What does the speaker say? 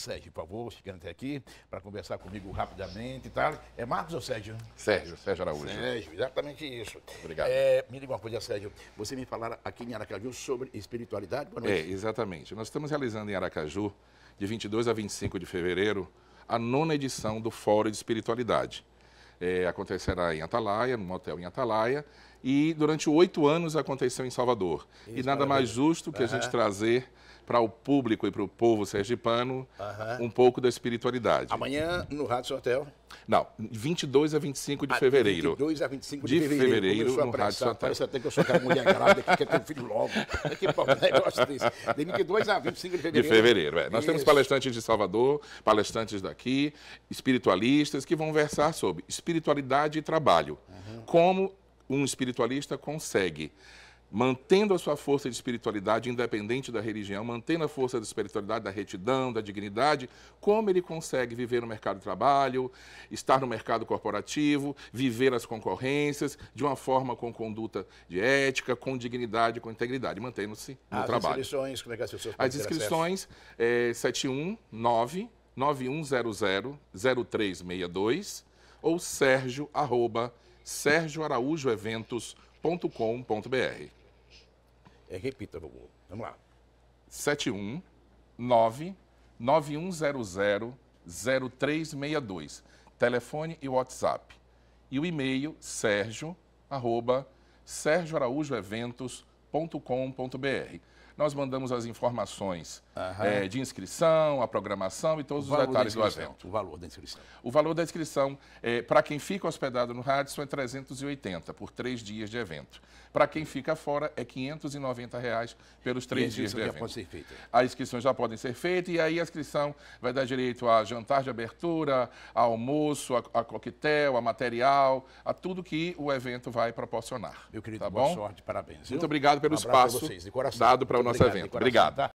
Sérgio, por favor, chegando até aqui, para conversar comigo rapidamente e tal. É Marcos ou Sérgio? Sérgio, Sérgio Araújo. Sérgio, exatamente isso. Obrigado. É, me diga uma coisa, Sérgio. Você me falara aqui em Aracaju sobre espiritualidade? Boa noite. É, exatamente. Nós estamos realizando em Aracaju, de 22 a 25 de fevereiro, a nona edição do Fórum de Espiritualidade. É, acontecerá em Atalaia, num hotel em Atalaia, e durante oito anos aconteceu em Salvador. Isso, e nada maravilha. mais justo que uhum. a gente trazer para o público e para o povo sergipano uhum. um pouco da espiritualidade. Amanhã no Rádio Hotel? Não, 22 a 25 de ah, a fevereiro. 22 a 25 de, de fevereiro. fevereiro no Rádio Hotel. Parece até que eu sou aquela mulher grávida que quer ter um filho logo. Que problema né? eu gosto disso. De 22 a 25 de fevereiro. De fevereiro, é. Nós Isso. temos palestrantes de Salvador, palestrantes daqui, espiritualistas que vão versar sobre espiritualidade e trabalho. Uhum. Como um espiritualista consegue mantendo a sua força de espiritualidade, independente da religião, mantendo a força da espiritualidade, da retidão, da dignidade, como ele consegue viver no mercado de trabalho, estar no mercado corporativo, viver as concorrências de uma forma com conduta de ética, com dignidade, com integridade, mantendo-se no as trabalho. As inscrições, como é que é as pessoas As inscrições, é, 719 9100 0362 ou sergio, arroba, sérgioaraújoeventos.com.br. É, repita, vamos, vamos lá. 719 9100 0362. Telefone e WhatsApp. E o e-mail, sergio, arroba, sergioaraújoeventos.com.br www.cultura.com.br. Nós mandamos as informações é, de inscrição, a programação e todos os detalhes do evento. O valor da inscrição. O valor da inscrição, é, para quem fica hospedado no Radisson, é 380 por três dias de evento. Para quem fica fora, é 590 reais pelos três dias de evento. já pode ser feita. As inscrições já podem ser feitas e aí a inscrição vai dar direito a jantar de abertura, a almoço, a, a coquetel, a material, a tudo que o evento vai proporcionar. Meu querido, tá boa bom? sorte, parabéns. Muito obrigado obrigado pelo um espaço vocês, dado para o nosso evento. Coração, obrigado. Tá?